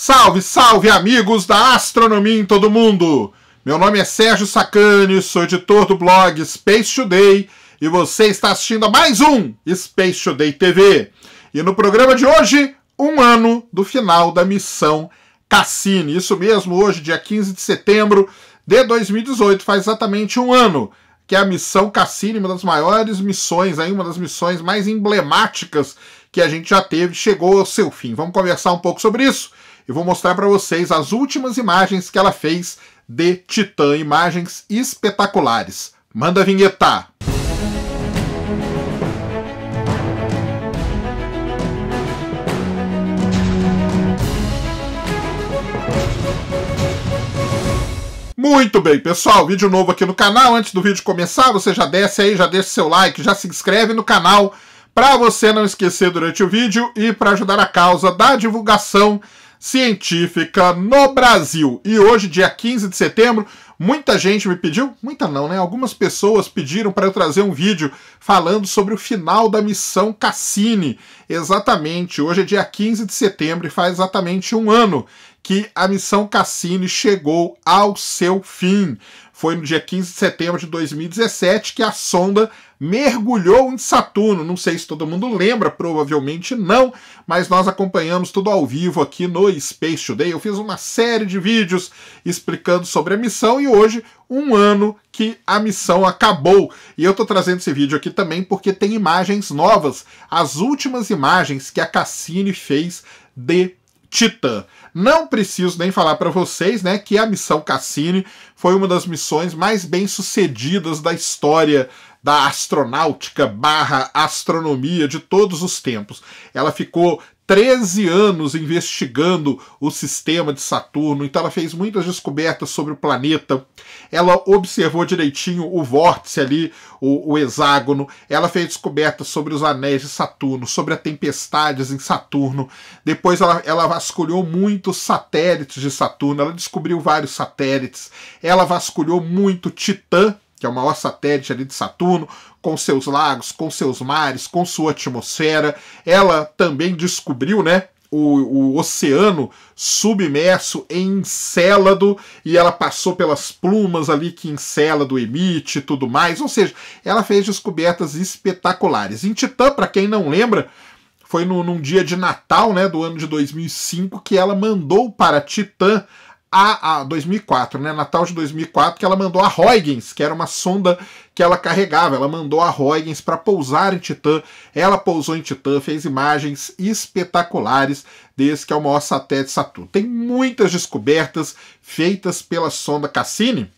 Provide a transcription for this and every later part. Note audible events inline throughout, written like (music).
Salve, salve, amigos da astronomia em todo mundo! Meu nome é Sérgio Sacani, sou editor do blog Space Today e você está assistindo a mais um Space Today TV. E no programa de hoje, um ano do final da missão Cassini. Isso mesmo, hoje, dia 15 de setembro de 2018, faz exatamente um ano que a missão Cassini, uma das maiores missões, aí, uma das missões mais emblemáticas que a gente já teve, chegou ao seu fim. Vamos conversar um pouco sobre isso eu vou mostrar para vocês as últimas imagens que ela fez de Titã, imagens espetaculares. Manda vinheta! Muito bem, pessoal, vídeo novo aqui no canal. Antes do vídeo começar, você já desce aí, já deixa seu like, já se inscreve no canal para você não esquecer durante o vídeo e para ajudar a causa da divulgação científica no Brasil. E hoje, dia 15 de setembro, muita gente me pediu, muita não, né? Algumas pessoas pediram para eu trazer um vídeo falando sobre o final da missão Cassini. Exatamente, hoje é dia 15 de setembro e faz exatamente um ano que a missão Cassini chegou ao seu fim. Foi no dia 15 de setembro de 2017 que a sonda mergulhou em Saturno. Não sei se todo mundo lembra, provavelmente não, mas nós acompanhamos tudo ao vivo aqui no Space Today. Eu fiz uma série de vídeos explicando sobre a missão e hoje um ano que a missão acabou. E eu estou trazendo esse vídeo aqui também porque tem imagens novas, as últimas imagens que a Cassini fez de Titã. Não preciso nem falar para vocês, né, que a missão Cassini foi uma das missões mais bem sucedidas da história da astronáutica barra astronomia de todos os tempos. Ela ficou 13 anos investigando o sistema de Saturno, então ela fez muitas descobertas sobre o planeta. Ela observou direitinho o vórtice ali, o, o hexágono. Ela fez descobertas sobre os anéis de Saturno, sobre as tempestades em Saturno. Depois ela, ela vasculhou muitos satélites de Saturno, ela descobriu vários satélites. Ela vasculhou muito Titã que é o maior satélite ali de Saturno, com seus lagos, com seus mares, com sua atmosfera. Ela também descobriu, né, o, o, oceano submerso em Encélado e ela passou pelas plumas ali que Encélado emite e tudo mais. Ou seja, ela fez descobertas espetaculares. Em Titã, para quem não lembra, foi no, num dia de Natal né, do ano de 2005 que ela mandou para Titã a, a 2004, né, Natal de 2004, que ela mandou a Huygens, que era uma sonda que ela carregava. Ela mandou a Huygens para pousar em Titã. Ela pousou em Titã, fez imagens espetaculares desse que é o maior satélite de Saturno. Tem muitas descobertas feitas pela sonda Cassini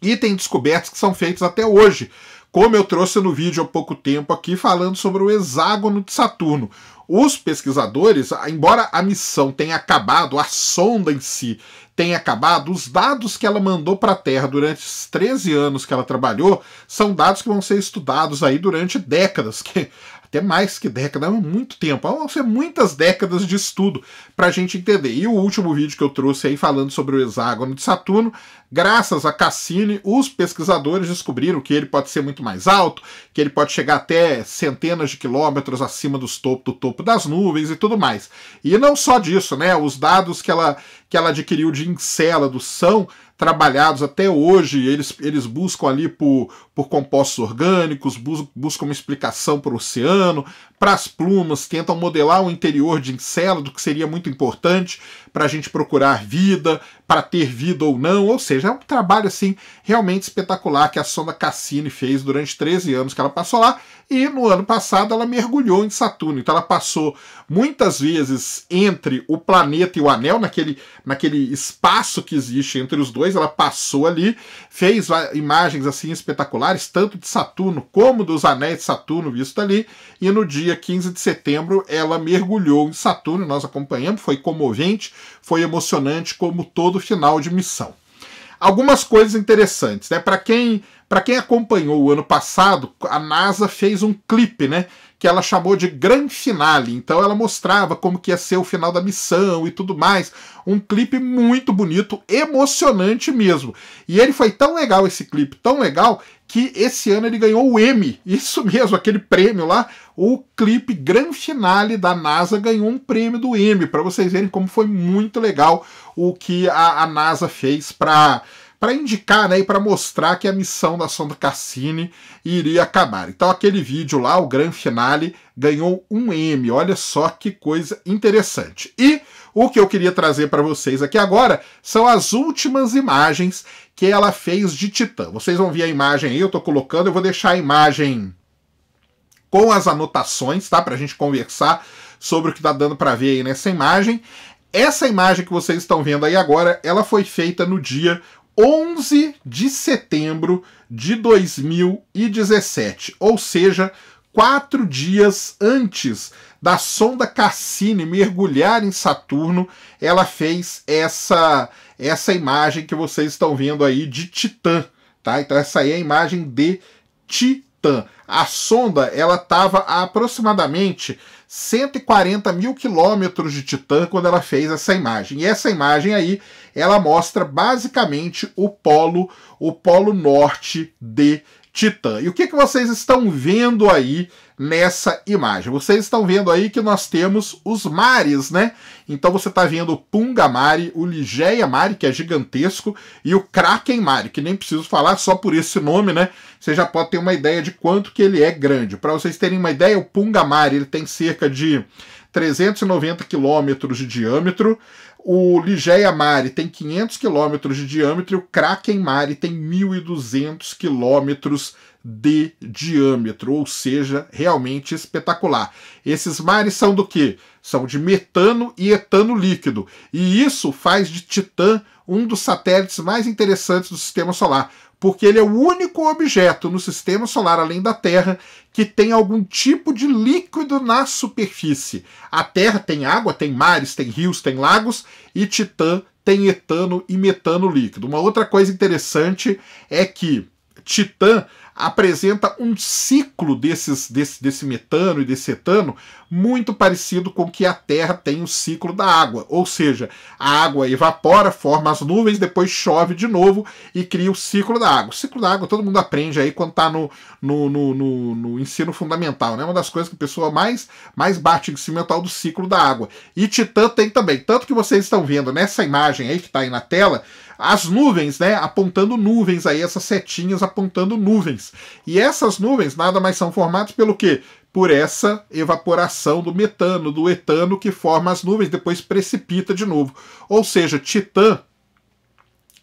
e tem descobertas que são feitas até hoje. Como eu trouxe no vídeo há pouco tempo aqui falando sobre o hexágono de Saturno, os pesquisadores, embora a missão tenha acabado, a sonda em si tenha acabado, os dados que ela mandou para a Terra durante os 13 anos que ela trabalhou são dados que vão ser estudados aí durante décadas, (laughs) que até mais que década, é muito tempo, vão ser muitas décadas de estudo para a gente entender. E o último vídeo que eu trouxe aí falando sobre o hexágono de Saturno, graças a Cassini, os pesquisadores descobriram que ele pode ser muito mais alto, que ele pode chegar até centenas de quilômetros acima dos topo, do topo topo das nuvens e tudo mais. E não só disso, né? Os dados que ela, que ela adquiriu de Encélado são trabalhados até hoje, eles, eles buscam ali por, por compostos orgânicos, bus, buscam uma explicação para o oceano, para as plumas, tentam modelar o interior de encélado, que seria muito importante para a gente procurar vida, para ter vida ou não, ou seja, é um trabalho assim realmente espetacular que a sonda Cassini fez durante 13 anos que ela passou lá, e no ano passado ela mergulhou em Saturno, então ela passou muitas vezes entre o planeta e o anel, naquele, naquele espaço que existe entre os dois, ela passou ali, fez imagens assim espetaculares, tanto de Saturno como dos anéis de Saturno visto ali, e no dia 15 de setembro ela mergulhou em Saturno, nós acompanhamos, foi comovente, foi emocionante como todo final de missão. Algumas coisas interessantes, né? Para quem, para quem acompanhou o ano passado, a NASA fez um clipe, né? que ela chamou de Grand Finale. Então ela mostrava como que ia ser o final da missão e tudo mais. Um clipe muito bonito, emocionante mesmo. E ele foi tão legal esse clipe, tão legal que esse ano ele ganhou o Emmy, (laughs) isso mesmo, aquele prêmio lá, o clipe Grand Finale da NASA ganhou um prêmio do Emmy, para vocês verem como foi muito legal o que a, a NASA fez para para indicar né, e para mostrar que a missão da sonda Cassini iria acabar. Então aquele vídeo lá, o grande finale, ganhou um M. Olha só que coisa interessante. E o que eu queria trazer para vocês aqui agora são as últimas imagens que ela fez de Titã. Vocês vão ver a imagem aí, eu estou colocando, eu vou deixar a imagem com as anotações, tá? Para a gente conversar sobre o que está dando para ver aí nessa imagem. Essa imagem que vocês estão vendo aí agora, ela foi feita no dia 11 de setembro de 2017, ou seja, quatro dias antes da sonda Cassini mergulhar em Saturno, ela fez essa essa imagem que vocês estão vendo aí de Titã, tá? Então essa aí é a imagem de Titã. A sonda ela estava a aproximadamente 140 mil quilômetros de Titã quando ela fez essa imagem. E essa imagem aí ela mostra basicamente o polo, o polo norte de Titã. Titã. E o que, que vocês estão vendo aí nessa imagem? Vocês estão vendo aí que nós temos os mares, né? Então você está vendo o Punga Mare, o Ligeia Mare, que é gigantesco, e o Kraken Mare, que nem preciso falar só por esse nome, né? Você já pode ter uma ideia de quanto que ele é grande. Para vocês terem uma ideia, o Punga Mare ele tem cerca de 390 quilômetros de diâmetro, o Ligeia Mare tem 500 quilômetros de diâmetro e o Kraken Mare tem 1.200 quilômetros de de diâmetro, ou seja, realmente espetacular. Esses mares são do que? São de metano e etano líquido, e isso faz de Titã um dos satélites mais interessantes do sistema solar, porque ele é o único objeto no sistema solar além da Terra que tem algum tipo de líquido na superfície. A Terra tem água, tem mares, tem rios, tem lagos e Titã tem etano e metano líquido. Uma outra coisa interessante é que Titã apresenta um ciclo desses, desse, desse metano e desse etano muito parecido com o que a Terra tem o um ciclo da água. Ou seja, a água evapora, forma as nuvens, depois chove de novo e cria o ciclo da água. O ciclo da água todo mundo aprende aí quando está no, no, no, no, no ensino fundamental. né? uma das coisas que a pessoa mais, mais bate em cima é o tal do ciclo da água. E Titã tem também. Tanto que vocês estão vendo nessa imagem aí que está aí na tela, as nuvens, né? Apontando nuvens aí, essas setinhas apontando nuvens. E essas nuvens nada mais são formadas pelo quê? Por essa evaporação do metano, do etano que forma as nuvens, depois precipita de novo. Ou seja, Titã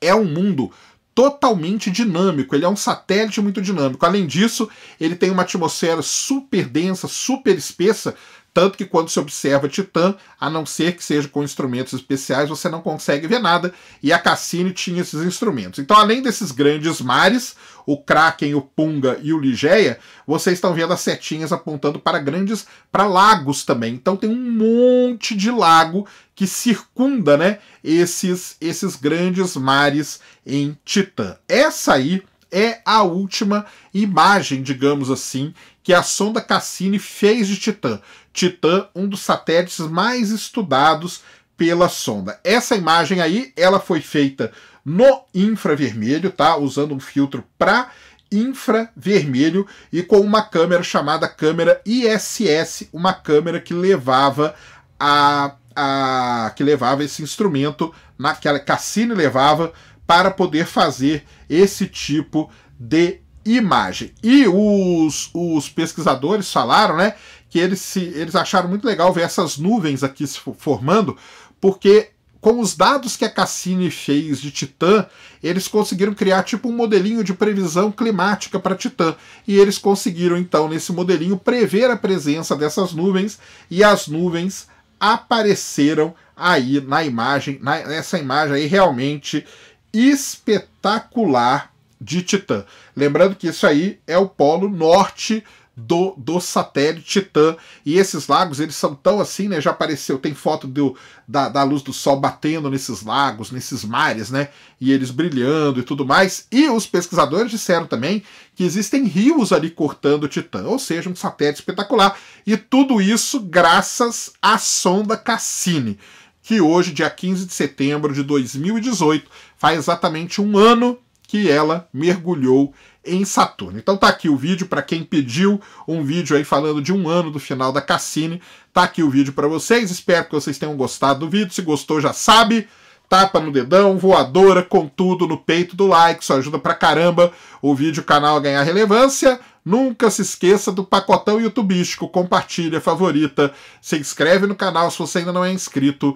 é um mundo totalmente dinâmico, ele é um satélite muito dinâmico. Além disso, ele tem uma atmosfera super densa, super espessa, tanto que quando se observa Titã, a não ser que seja com instrumentos especiais, você não consegue ver nada, e a Cassini tinha esses instrumentos. Então, além desses grandes mares, o Kraken, o Punga e o Ligeia, vocês estão vendo as setinhas apontando para grandes, para lagos também. Então tem um monte de lago que circunda, né, esses esses grandes mares em Titã. Essa aí é a última imagem, digamos assim, que a sonda Cassini fez de Titã. Titã, um dos satélites mais estudados pela sonda. Essa imagem aí, ela foi feita no infravermelho, tá? Usando um filtro para infravermelho e com uma câmera chamada câmera ISS, uma câmera que levava a, a que levava esse instrumento naquela Cassini levava para poder fazer esse tipo de imagem. E os, os pesquisadores falaram, né, que eles, se, eles acharam muito legal ver essas nuvens aqui se formando, porque com os dados que a Cassini fez de Titã, eles conseguiram criar tipo um modelinho de previsão climática para Titã. E eles conseguiram, então, nesse modelinho, prever a presença dessas nuvens, e as nuvens apareceram aí na imagem, na, nessa imagem aí realmente espetacular de Titã. Lembrando que isso aí é o polo norte do, do satélite Titã. E esses lagos, eles são tão assim, né? Já apareceu, tem foto do, da, da luz do sol batendo nesses lagos, nesses mares, né? E eles brilhando e tudo mais. E os pesquisadores disseram também que existem rios ali cortando o Titã, ou seja, um satélite espetacular. E tudo isso graças à sonda Cassini, que hoje, dia 15 de setembro de 2018, faz exatamente um ano que ela mergulhou em Saturno. Então tá aqui o vídeo para quem pediu um vídeo aí falando de um ano do final da Cassini. Tá aqui o vídeo para vocês. Espero que vocês tenham gostado do vídeo. Se gostou, já sabe. Tapa no dedão, voadora, contudo no peito do like, isso ajuda pra caramba o vídeo o canal a ganhar relevância. Nunca se esqueça do pacotão youtubístico, compartilha, favorita, se inscreve no canal se você ainda não é inscrito